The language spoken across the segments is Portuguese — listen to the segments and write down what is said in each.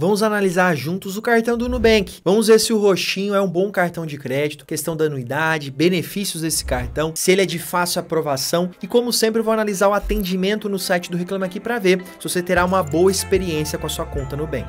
Vamos analisar juntos o cartão do Nubank. Vamos ver se o roxinho é um bom cartão de crédito, questão da anuidade, benefícios desse cartão, se ele é de fácil aprovação e como sempre vou analisar o atendimento no site do Reclame Aqui para ver se você terá uma boa experiência com a sua conta Nubank.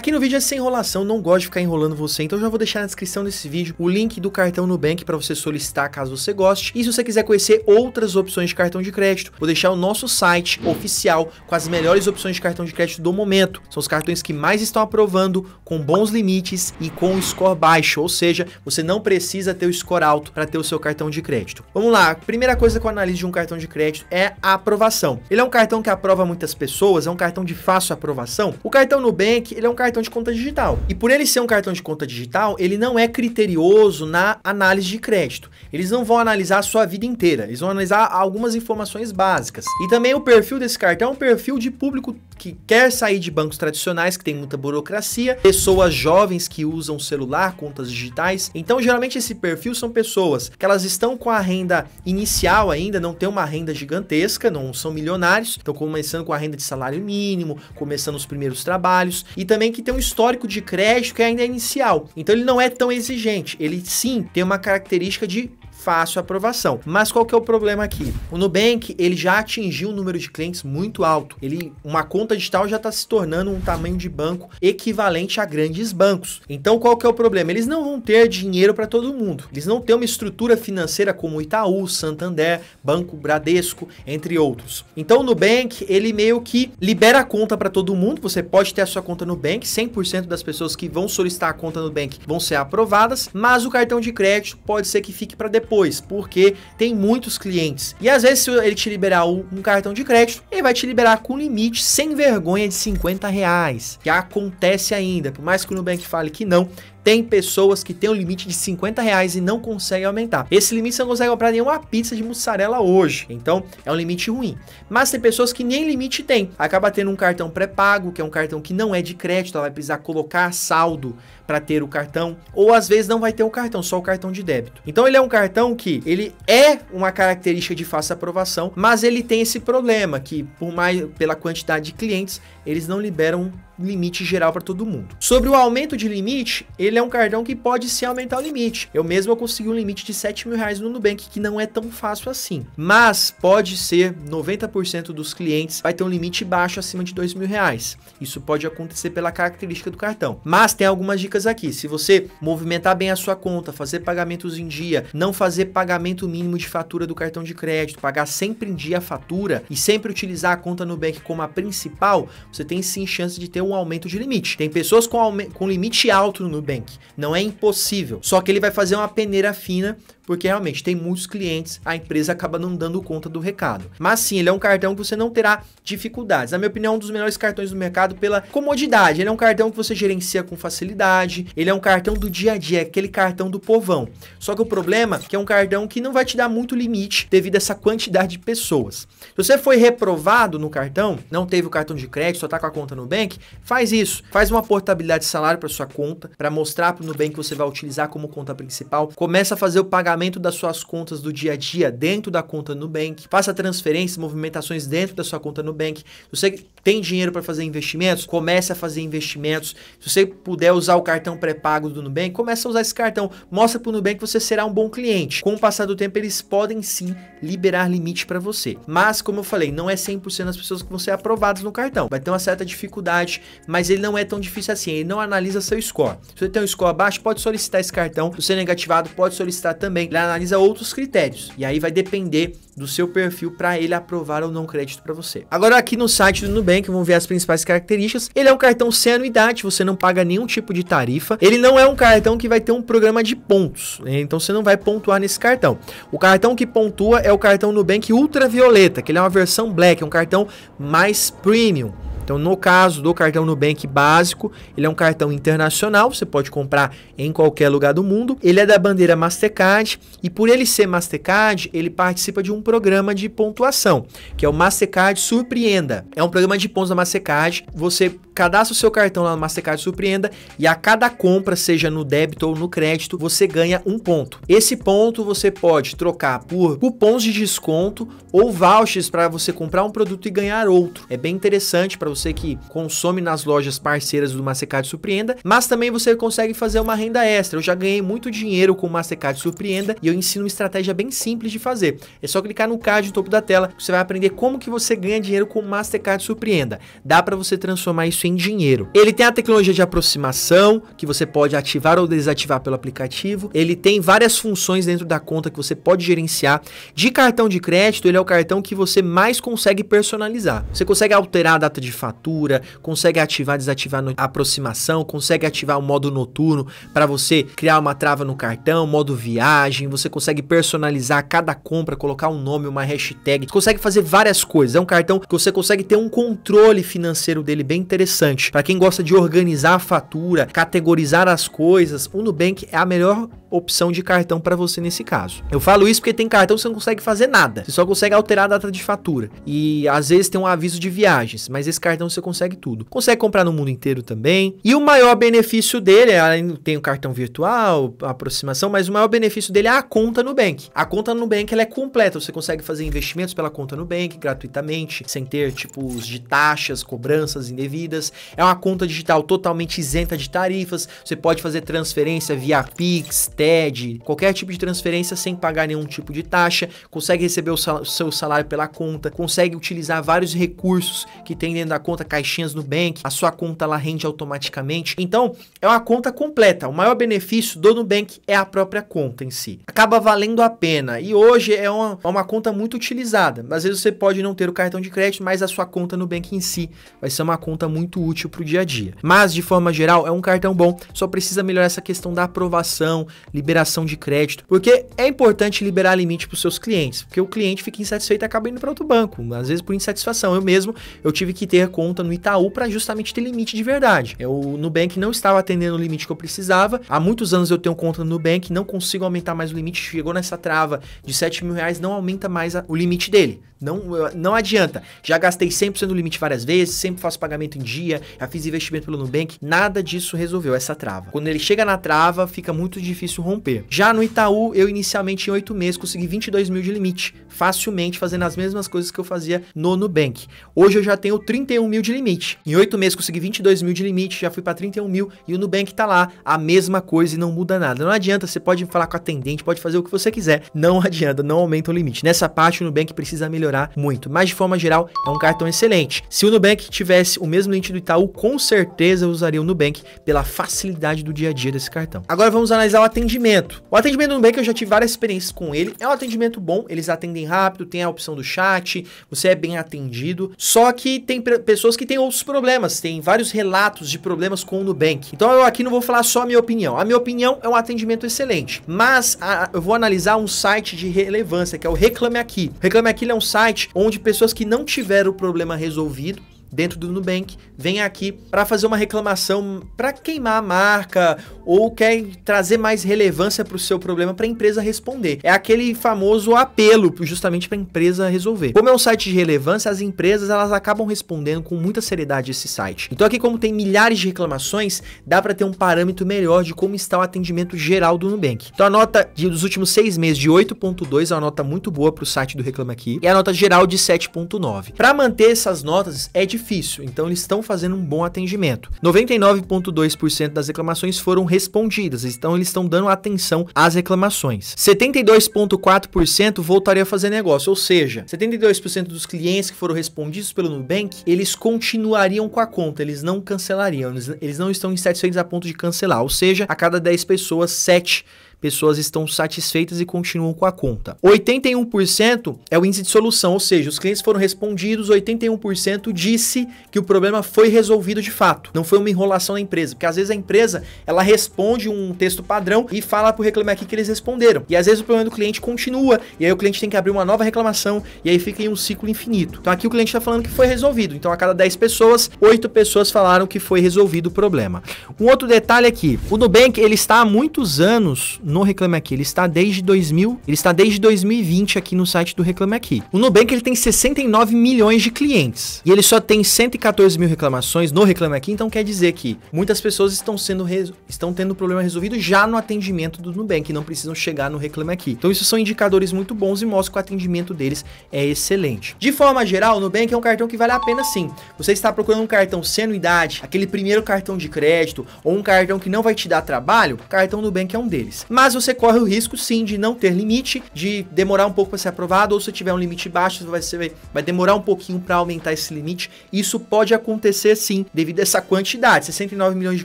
Aqui no vídeo é sem enrolação, não gosto de ficar enrolando você, então já vou deixar na descrição desse vídeo o link do cartão Nubank para você solicitar caso você goste. E se você quiser conhecer outras opções de cartão de crédito, vou deixar o nosso site oficial com as melhores opções de cartão de crédito do momento. São os cartões que mais estão aprovando, com bons limites e com score baixo, ou seja, você não precisa ter o score alto para ter o seu cartão de crédito. Vamos lá, primeira coisa que eu analiso de um cartão de crédito é a aprovação. Ele é um cartão que aprova muitas pessoas, é um cartão de fácil aprovação. O cartão Nubank, ele é um cartão cartão de conta digital. E por ele ser um cartão de conta digital, ele não é criterioso na análise de crédito. Eles não vão analisar a sua vida inteira, eles vão analisar algumas informações básicas. E também o perfil desse cartão é um perfil de público que quer sair de bancos tradicionais, que tem muita burocracia, pessoas jovens que usam celular, contas digitais. Então, geralmente, esse perfil são pessoas que elas estão com a renda inicial ainda, não tem uma renda gigantesca, não são milionários, estão começando com a renda de salário mínimo, começando os primeiros trabalhos, e também que tem um histórico de crédito que ainda é inicial. Então, ele não é tão exigente, ele sim tem uma característica de fácil aprovação. Mas qual que é o problema aqui? O Nubank, ele já atingiu um número de clientes muito alto. Ele, uma conta digital já está se tornando um tamanho de banco equivalente a grandes bancos. Então, qual que é o problema? Eles não vão ter dinheiro para todo mundo. Eles não têm uma estrutura financeira como Itaú, Santander, Banco Bradesco, entre outros. Então, o Nubank, ele meio que libera a conta para todo mundo. Você pode ter a sua conta no Nubank, 100% das pessoas que vão solicitar a conta no Nubank vão ser aprovadas, mas o cartão de crédito pode ser que fique para depois depois, porque tem muitos clientes. E às vezes, se ele te liberar um cartão de crédito, ele vai te liberar com limite sem vergonha de 50 reais, que acontece ainda. Por mais que o Nubank fale que não, tem pessoas que têm um limite de 50 reais e não conseguem aumentar. Esse limite você não consegue comprar nenhuma pizza de mussarela hoje. Então é um limite ruim. Mas tem pessoas que nem limite tem. Acaba tendo um cartão pré-pago, que é um cartão que não é de crédito, ela vai precisar colocar saldo para ter o cartão, ou às vezes não vai ter o cartão, só o cartão de débito. Então ele é um cartão que ele é uma característica de fácil aprovação, mas ele tem esse problema que por mais pela quantidade de clientes, eles não liberam limite geral para todo mundo. Sobre o aumento de limite, ele é um cartão que pode se aumentar o limite. Eu mesmo eu consegui um limite de 7 mil reais no Nubank, que não é tão fácil assim. Mas pode ser 90% dos clientes vai ter um limite baixo acima de 2 mil reais. Isso pode acontecer pela característica do cartão. Mas tem algumas dicas aqui. Se você movimentar bem a sua conta, fazer pagamentos em dia, não fazer pagamento mínimo de fatura do cartão de crédito, pagar sempre em dia a fatura e sempre utilizar a conta Nubank como a principal, você tem sim chance de ter um um aumento de limite. Tem pessoas com, com limite alto no Nubank. Não é impossível. Só que ele vai fazer uma peneira fina porque realmente tem muitos clientes, a empresa acaba não dando conta do recado. Mas sim, ele é um cartão que você não terá dificuldades. Na minha opinião, é um dos melhores cartões do mercado pela comodidade. Ele é um cartão que você gerencia com facilidade, ele é um cartão do dia a dia, é aquele cartão do povão. Só que o problema é que é um cartão que não vai te dar muito limite devido a essa quantidade de pessoas. Se você foi reprovado no cartão, não teve o cartão de crédito, só tá com a conta no Nubank, Faz isso. Faz uma portabilidade de salário para sua conta, para mostrar para o Nubank que você vai utilizar como conta principal. Começa a fazer o pagamento das suas contas do dia a dia dentro da conta Nubank. Faça transferências, movimentações dentro da sua conta Nubank. Se você tem dinheiro para fazer investimentos, comece a fazer investimentos. Se você puder usar o cartão pré-pago do Nubank, comece a usar esse cartão. Mostra para o Nubank que você será um bom cliente. Com o passar do tempo, eles podem sim liberar limite para você. Mas, como eu falei, não é 100% das pessoas que vão ser aprovadas no cartão. Vai ter uma certa dificuldade mas ele não é tão difícil assim, ele não analisa seu score. Se você tem um score abaixo, pode solicitar esse cartão, se você é negativado, pode solicitar também. Ele analisa outros critérios, e aí vai depender do seu perfil para ele aprovar ou não crédito para você. Agora aqui no site do Nubank, vamos ver as principais características. Ele é um cartão sem anuidade, você não paga nenhum tipo de tarifa. Ele não é um cartão que vai ter um programa de pontos, né? então você não vai pontuar nesse cartão. O cartão que pontua é o cartão Nubank Ultravioleta, que ele é uma versão black, é um cartão mais premium. Então, no caso do cartão Nubank básico, ele é um cartão internacional, você pode comprar em qualquer lugar do mundo. Ele é da bandeira Mastercard e por ele ser Mastercard, ele participa de um programa de pontuação, que é o Mastercard Surpreenda. É um programa de pontos da Mastercard, você cadastra o seu cartão lá no Mastercard Surpreenda e a cada compra, seja no débito ou no crédito, você ganha um ponto. Esse ponto você pode trocar por cupons de desconto ou vouchers para você comprar um produto e ganhar outro. É bem interessante para você você que consome nas lojas parceiras do Mastercard Surpreenda, mas também você consegue fazer uma renda extra. Eu já ganhei muito dinheiro com o Mastercard Surpreenda e eu ensino uma estratégia bem simples de fazer. É só clicar no card no topo da tela, você vai aprender como que você ganha dinheiro com o Mastercard Surpreenda. Dá para você transformar isso em dinheiro. Ele tem a tecnologia de aproximação, que você pode ativar ou desativar pelo aplicativo. Ele tem várias funções dentro da conta que você pode gerenciar. De cartão de crédito, ele é o cartão que você mais consegue personalizar. Você consegue alterar a data de fato musculatura, consegue ativar, desativar a aproximação, consegue ativar o modo noturno para você criar uma trava no cartão, modo viagem, você consegue personalizar cada compra, colocar um nome, uma hashtag, consegue fazer várias coisas. É um cartão que você consegue ter um controle financeiro dele bem interessante. Para quem gosta de organizar a fatura, categorizar as coisas, o Nubank é a melhor opção de cartão para você nesse caso. Eu falo isso porque tem cartão que você não consegue fazer nada, você só consegue alterar a data de fatura e às vezes tem um aviso de viagens, mas esse cartão cartão você consegue tudo. Consegue comprar no mundo inteiro também. E o maior benefício dele, além tem o cartão virtual, a aproximação, mas o maior benefício dele é a conta Nubank. A conta Nubank ela é completa, você consegue fazer investimentos pela conta Nubank gratuitamente, sem ter tipos de taxas, cobranças indevidas. É uma conta digital totalmente isenta de tarifas, você pode fazer transferência via Pix, TED, qualquer tipo de transferência sem pagar nenhum tipo de taxa, consegue receber o, sal seu salário pela conta, consegue utilizar vários recursos que tem dentro da conta caixinhas no bank, a sua conta lá rende automaticamente. Então, é uma conta completa. O maior benefício do Nubank é a própria conta em si. Acaba valendo a pena e hoje é uma, é uma conta muito utilizada. Às vezes você pode não ter o cartão de crédito, mas a sua conta Nubank em si vai ser uma conta muito útil para o dia a dia. Mas, de forma geral, é um cartão bom, só precisa melhorar essa questão da aprovação, liberação de crédito, porque é importante liberar limite para os seus clientes, porque o cliente fica insatisfeito e acaba indo para outro banco, às vezes por insatisfação. Eu mesmo, eu tive que ter conta no Itaú para justamente ter limite de verdade. Eu, o Nubank não estava atendendo o limite que eu precisava. Há muitos anos eu tenho conta no Nubank, não consigo aumentar mais o limite. Chegou nessa trava de 7 mil reais, não aumenta mais a, o limite dele. Não, não adianta. Já gastei 100% do limite várias vezes, sempre faço pagamento em dia, já fiz investimento pelo Nubank. Nada disso resolveu essa trava. Quando ele chega na trava, fica muito difícil romper. Já no Itaú, eu inicialmente em 8 meses consegui 22 mil de limite, facilmente fazendo as mesmas coisas que eu fazia no Nubank. Hoje eu já tenho 31 31 mil de limite. Em oito meses consegui 22 mil de limite, já fui para 31 mil e o Nubank tá lá, a mesma coisa e não muda nada. Não adianta, você pode falar com o atendente, pode fazer o que você quiser, não adianta, não aumenta o limite. Nessa parte o Nubank precisa melhorar muito, mas de forma geral é um cartão excelente. Se o Nubank tivesse o mesmo limite do Itaú, com certeza eu usaria o Nubank pela facilidade do dia a dia desse cartão. Agora vamos analisar o atendimento. O atendimento do Nubank eu já tive várias experiências com ele, é um atendimento bom, eles atendem rápido, tem a opção do chat, você é bem atendido, só que tem pessoas que têm outros problemas, têm vários relatos de problemas com o Nubank. Então eu aqui não vou falar só a minha opinião. A minha opinião é um atendimento excelente, mas a, eu vou analisar um site de relevância, que é o Reclame Aqui. Reclame Aqui é um site onde pessoas que não tiveram o problema resolvido, dentro do Nubank, vem aqui para fazer uma reclamação, para queimar a marca ou quer trazer mais relevância para o seu problema para a empresa responder. É aquele famoso apelo justamente para a empresa resolver. Como é um site de relevância, as empresas elas acabam respondendo com muita seriedade esse site. Então aqui como tem milhares de reclamações, dá para ter um parâmetro melhor de como está o atendimento geral do Nubank. Então a nota de, dos últimos seis meses de 8.2 é uma nota muito boa para o site do Reclama Aqui e a nota geral de 7.9. Para manter essas notas é difícil difícil, então eles estão fazendo um bom atendimento. 99,2% das reclamações foram respondidas, então eles estão dando atenção às reclamações. 72,4% voltaria a fazer negócio, ou seja, 72% dos clientes que foram respondidos pelo Nubank, eles continuariam com a conta, eles não cancelariam, eles, não estão insatisfeitos a ponto de cancelar, ou seja, a cada 10 pessoas, 7 pessoas estão satisfeitas e continuam com a conta. 81% é o índice de solução, ou seja, os clientes foram respondidos, 81% disse que o problema foi resolvido de fato. Não foi uma enrolação da empresa, porque às vezes a empresa, ela responde um texto padrão e fala pro o Aqui que eles responderam. E às vezes o problema do cliente continua, e aí o cliente tem que abrir uma nova reclamação, e aí fica em um ciclo infinito. Então aqui o cliente está falando que foi resolvido. Então a cada 10 pessoas, 8 pessoas falaram que foi resolvido o problema. Um outro detalhe aqui, é o Nubank ele está há muitos anos no Reclame Aqui. Ele está desde 2000, ele está desde 2020 aqui no site do Reclame Aqui. O Nubank ele tem 69 milhões de clientes e ele só tem 114 mil reclamações no Reclame Aqui, então quer dizer que muitas pessoas estão sendo estão tendo problema resolvido já no atendimento do Nubank, não precisam chegar no Reclame Aqui. Então isso são indicadores muito bons e mostra que o atendimento deles é excelente. De forma geral, o Nubank é um cartão que vale a pena sim. Você está procurando um cartão sem anuidade, aquele primeiro cartão de crédito ou um cartão que não vai te dar trabalho, o cartão Nubank é um deles. Mas mas você corre o risco sim de não ter limite, de demorar um pouco para ser aprovado, ou se tiver um limite baixo, vai, ser, vai demorar um pouquinho para aumentar esse limite. Isso pode acontecer sim, devido a essa quantidade. 69 milhões de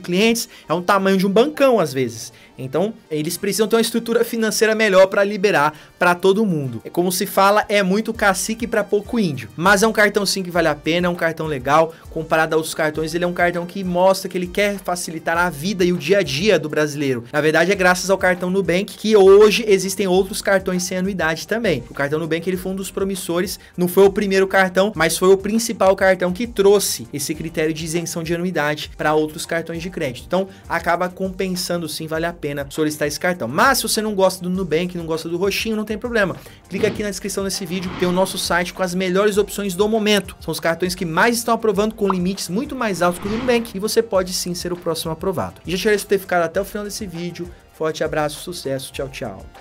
clientes é um tamanho de um bancão às vezes. Então, eles precisam ter uma estrutura financeira melhor para liberar para todo mundo. É como se fala, é muito cacique para pouco índio. Mas é um cartão sim que vale a pena, é um cartão legal. Comparado a outros cartões, ele é um cartão que mostra que ele quer facilitar a vida e o dia a dia do brasileiro. Na verdade, é graças ao cartão cartão Nubank, que hoje existem outros cartões sem anuidade também. O cartão Nubank ele foi um dos promissores, não foi o primeiro cartão, mas foi o principal cartão que trouxe esse critério de isenção de anuidade para outros cartões de crédito. Então, acaba compensando sim, vale a pena solicitar esse cartão. Mas se você não gosta do Nubank, não gosta do roxinho, não tem problema. Clica aqui na descrição desse vídeo, tem o nosso site com as melhores opções do momento. São os cartões que mais estão aprovando com limites muito mais altos que o Nubank e você pode sim ser o próximo aprovado. E já tirei esse ter ficado até o final desse vídeo. Forte abraço, sucesso, tchau, tchau.